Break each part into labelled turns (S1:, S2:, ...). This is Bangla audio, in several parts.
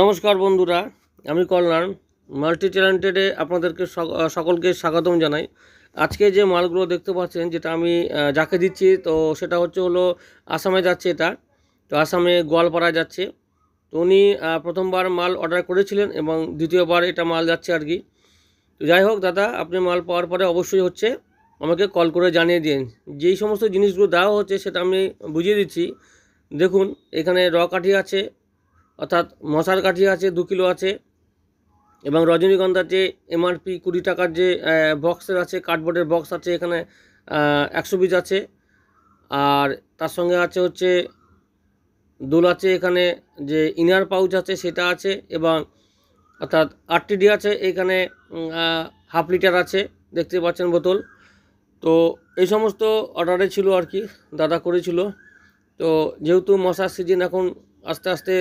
S1: নমস্কার বন্ধুরা আমি কল্যাণ মাল্টি ট্যালেন্টেডে আপনাদেরকে সকলকে স্বাগতম জানাই আজকে যে মালগুলো দেখতে পাচ্ছেন যেটা আমি যাকে দিচ্ছি তো সেটা হচ্ছে হলো আসামে যাচ্ছে এটা তো আসামে গোয়ালপাড়া যাচ্ছে তো উনি প্রথমবার মাল অর্ডার করেছিলেন এবং দ্বিতীয়বার এটা মাল যাচ্ছে আর কি তো যাই হোক দাদা আপনি মাল পাওয়ার পরে অবশ্যই হচ্ছে আমাকে কল করে জানিয়ে দিন যেই সমস্ত জিনিসগুলো দেওয়া হচ্ছে সেটা আমি বুঝিয়ে দিচ্ছি দেখুন এখানে র কাঠি আছে অর্থাৎ মশার কাঠি আছে দু কিলো আছে এবং রজনীগন্ধার যে এমআরপি কুড়ি টাকার যে বক্সের আছে কার্ডবোর্ডের বক্স আছে এখানে একশো পিস আছে আর তার সঙ্গে আছে হচ্ছে দোল আছে এখানে যে ইনার পাউচ আছে সেটা আছে এবং অর্থাৎ আরটিডি আছে এখানে হাফ লিটার আছে দেখতে পাচ্ছেন বোতল তো এই সমস্ত অর্ডারে ছিল আর কি দাদা করেছিল তো যেহেতু মশার সিজন এখন আস্তে আস্তে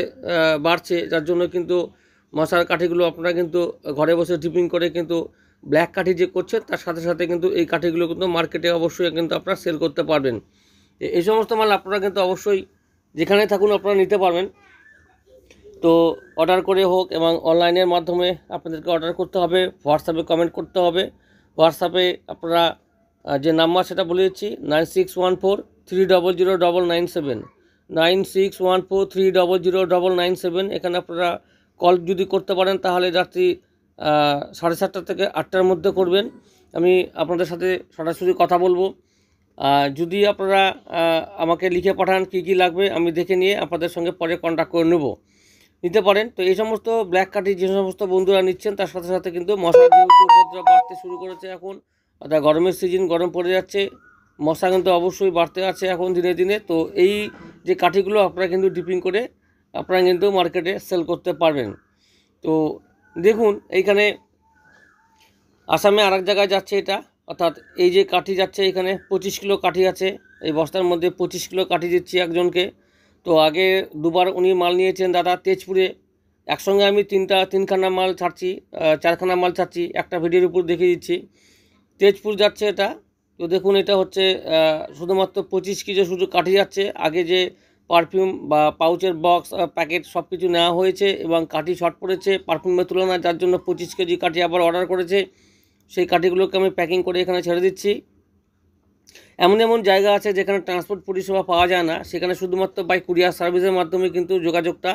S1: বাড়ছে যার জন্য কিন্তু মশার কাঠিগুলো আপনারা কিন্তু ঘরে বসে টিপিং করে কিন্তু ব্ল্যাক কাঠি যে করছে তার সাথে সাথে কিন্তু এই কাঠিগুলো কিন্তু মার্কেটে অবশ্যই কিন্তু আপনারা সেল করতে পারবেন এই সমস্ত মাল আপনারা কিন্তু অবশ্যই যেখানে থাকুন আপনারা নিতে পারবেন তো অর্ডার করে হোক এবং অনলাইনের মাধ্যমে আপনাদেরকে অর্ডার করতে হবে হোয়াটসঅ্যাপে কমেন্ট করতে হবে হোয়াটসঅ্যাপে আপনারা যে নাম্বার সেটা বলে দিচ্ছি nine six one four three double zero double nine seven nine six one four three double zero double nine seven এখানে আপনারা কল যদি করতে পারেন তাহলে রাত্রি সাড়ে সাতটা থেকে আটটার মধ্যে করবেন আমি আপনাদের সাথে সরাসরি কথা বলবো যদি আপনারা আমাকে লিখে পাঠান কি কি লাগবে আমি দেখে নিয়ে আপনাদের সঙ্গে পরে কন্ট্যাক্ট করে নেব নিতে পারেন তো এই সমস্ত ব্ল্যাক কাটি যে সমস্ত বন্ধুরা নিচ্ছেন তার সাথে সাথে কিন্তু মশা যেহেতু বাড়তে শুরু করেছে এখন অর্থাৎ গরমের সিজন গরম পড়ে যাচ্ছে মশা কিন্তু অবশ্যই বাড়তে আছে এখন দিনে দিনে তো এই যে কাঠিগুলো আপনারা কিন্তু ডিপিং করে আপনারা কিন্তু মার্কেটে সেল করতে পারবেন তো দেখুন এইখানে আসামে আর জায়গায় যাচ্ছে এটা অর্থাৎ এই যে কাঠি যাচ্ছে এখানে পঁচিশ কিলো কাঠি আছে এই বস্তার মধ্যে পঁচিশ কিলো কাঠি দিচ্ছি একজনকে তো আগে দুবার উনি মাল নিয়েছেন দাদা তেজপুরে একসঙ্গে আমি তিনটা তিনখানা মাল ছাড়ছি চারখানা মাল ছাড়ছি একটা ভিডিওর উপর দেখিয়ে দিচ্ছি তেজপুর যাচ্ছে এটা তো দেখুন এটা হচ্ছে শুধুমাত্র পঁচিশ কেজি শুধু কাটি যাচ্ছে আগে যে পারফিউম বা পাউচের বক্স প্যাকেট সব কিছু নেওয়া হয়েছে এবং কাঠি শর্ট পড়েছে পারফিউমের তুলনায় যার জন্য পঁচিশ কেজি কাঠি আবার অর্ডার করেছে সেই কাঠিগুলোকে আমি প্যাকিং করে এখানে ছেড়ে দিচ্ছি এমন এমন জায়গা আছে যেখানে ট্রান্সপোর্ট পরিষেবা পাওয়া যায় না সেখানে শুধুমাত্র বাই কুরিয়ার সার্ভিসের মাধ্যমে কিন্তু যোগাযোগটা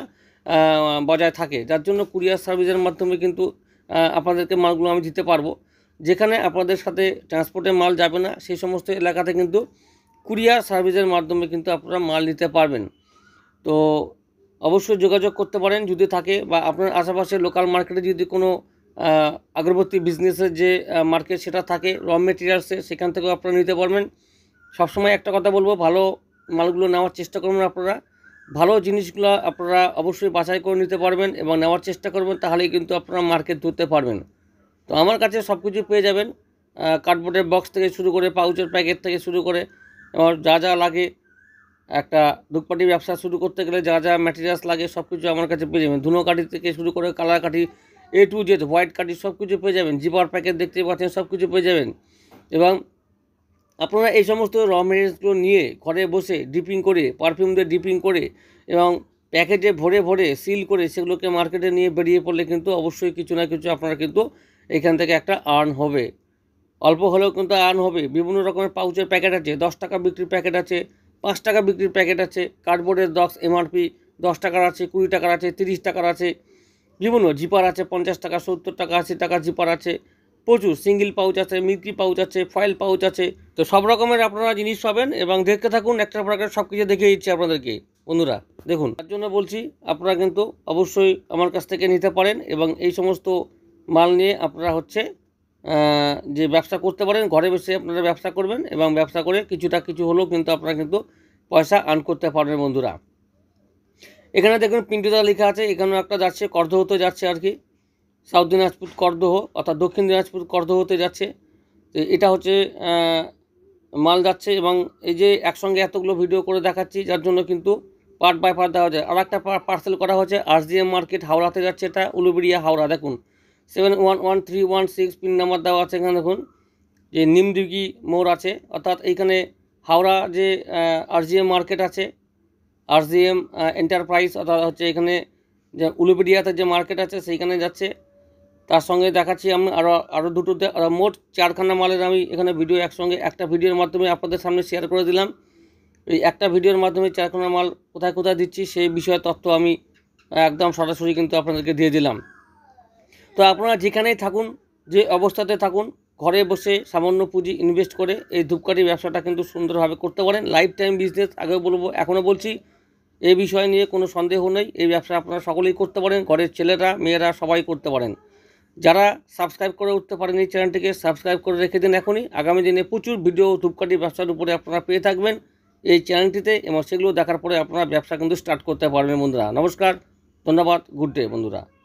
S1: বজায় থাকে যার জন্য কুরিয়ার সার্ভিসের মাধ্যমে কিন্তু আপনাদেরকে মালগুলো আমি দিতে পারবো যেখানে আপনাদের সাথে ট্রান্সপোর্টে মাল যাবে না সেই সমস্ত এলাকাতে কিন্তু কুরিয়ার সার্ভিসের মাধ্যমে কিন্তু আপনারা মাল নিতে পারবেন তো অবশ্যই যোগাযোগ করতে পারেন যদি থাকে বা আপনার আশেপাশে লোকাল মার্কেটে যদি কোনো আগরবত্তী বিজনেসের যে মার্কেট সেটা থাকে র মেটেরিয়ালসে সেখান থেকেও আপনারা নিতে পারবেন সবসময় একটা কথা বলবো ভালো মালগুলো নেওয়ার চেষ্টা করবেন আপনারা ভালো জিনিসগুলো আপনারা অবশ্যই বাছাই করে নিতে পারবেন এবং নেওয়ার চেষ্টা করবেন তাহলেই কিন্তু আপনারা মার্কেট ধরতে পারবেন তো আমার কাছে সব কিছু পেয়ে যাবেন কার্ডবোর্ডের বক্স থেকে শুরু করে পাউচের প্যাকেট থেকে শুরু করে আমার যা যা লাগে একটা ধূপকাঠি ব্যবসা শুরু করতে গেলে যা যা ম্যাটেরিয়ালস লাগে সব কিছু আমার কাছে পেয়ে যাবেন ধুনো কাঠি থেকে শুরু করে কালার কাঠি এ টু জেড হোয়াইট কাঠি সব কিছু পেয়ে যাবেন জিপার প্যাকেট দেখতে পাচ্ছেন সব কিছু পেয়ে যাবেন এবং আপনারা এই সমস্ত র মেটেরিয়ালসগুলো নিয়ে ঘরে বসে ডিপিং করে পারফিউম দিয়ে ডিপিং করে এবং প্যাকেটে ভরে ভরে সিল করে সেগুলোকে মার্কেটে নিয়ে বেরিয়ে পড়লে কিন্তু অবশ্যই কিছু না কিছু আপনারা কিন্তু এখান থেকে একটা আর্ন হবে অল্প হলেও কিন্তু আর্ন হবে বিভিন্ন রকমের পাউচের প্যাকেট আছে দশ টাকা বিক্রির প্যাকেট আছে পাঁচ টাকা বিক্রির প্যাকেট আছে কার্ডবোর্ডের বক্স এমআরপি দশ টাকার আছে কুড়ি টাকার আছে তিরিশ টাকার আছে বিভিন্ন জিপার আছে পঞ্চাশ টাকা সত্তর টাকা আশি টাকা জিপার আছে প্রচুর সিঙ্গেল পাউচ আছে মিল্কি পাউচ আছে ফয়েল পাউচ আছে তো সব রকমের আপনারা জিনিস পাবেন এবং দেখতে থাকুন একটা প্রকার সব কিছু দেখে দিচ্ছি আপনাদেরকে বন্ধুরা দেখুন তার জন্য বলছি আপনারা কিন্তু অবশ্যই আমার কাছ থেকে নিতে পারেন এবং এই সমস্ত মাল নিয়ে আপনারা হচ্ছে যে ব্যবসা করতে পারেন ঘরে বসে আপনারা ব্যবসা করবেন এবং ব্যবসা করে কিছুটা কিছু হলেও কিন্তু আপনারা কিন্তু পয়সা আর্ন করতে পারবেন বন্ধুরা এখানে দেখুন পিন্টুদা লেখা আছে এখানেও একটা যাচ্ছে হতে যাচ্ছে আর কি সাউথ দিনাজপুর কর্দহ অর্থাৎ দক্ষিণ দিনাজপুর হতে যাচ্ছে তো এটা হচ্ছে মাল যাচ্ছে এবং এই যে একসঙ্গে এতগুলো ভিডিও করে দেখাচ্ছি যার জন্য কিন্তু পার্ট বাই পার্ট দেওয়া যায় আর একটা পার্সেল করা হচ্ছে আর মার্কেট হাওড়াতে যাচ্ছে এটা উলুবেড়িয়া হাওড়া দেখুন seven one one three one six pin number দেওয়া আছে এখানে দেখুন যে নিমদুগি মোড় আছে অর্থাৎ এইখানে হাওড়া যে আরজিএম মার্কেট আছে আরজিএম এন্টারপ্রাইজ অর্থাৎ হচ্ছে এখানে যে উলুপেডিয়াতে যে মার্কেট আছে সেইখানে যাচ্ছে তার সঙ্গে দেখাচ্ছি আমি আরও আরও দুটোতে মোট চারখানা মালের আমি এখানে ভিডিও একসঙ্গে একটা ভিডিওর মাধ্যমে আপনাদের সামনে শেয়ার করে দিলাম এই একটা ভিডিওর মাধ্যমে চারখানা মাল কোথায় কোথায় দিচ্ছি সেই বিষয়ে তথ্য আমি একদম সরাসরি কিন্তু আপনাদেরকে দিয়ে দিলাম তো আপনারা যেখানেই থাকুন যে অবস্থাতে থাকুন ঘরে বসে সামান্য পুঁজি ইনভেস্ট করে এই ধূপকাঠি ব্যবসাটা কিন্তু সুন্দরভাবে করতে পারেন লাইফ টাইম বিজনেস আগে বলবো এখনও বলছি এই বিষয় নিয়ে কোনো সন্দেহ নেই এই ব্যবসা আপনারা সকলেই করতে পারেন ঘরের ছেলেরা মেয়েরা সবাই করতে পারেন যারা সাবস্ক্রাইব করে উঠতে পারেন এই চ্যানেলটিকে সাবস্ক্রাইব করে রেখে দিন এখনই আগামী দিনে প্রচুর ভিডিও ধূপকাঠি ব্যবসার উপরে আপনারা পেয়ে থাকবেন এই চ্যানেলটিতে এবং সেগুলো দেখার পরে আপনারা ব্যবসা কিন্তু স্টার্ট করতে পারবেন বন্ধুরা নমস্কার ধন্যবাদ গুড ডে বন্ধুরা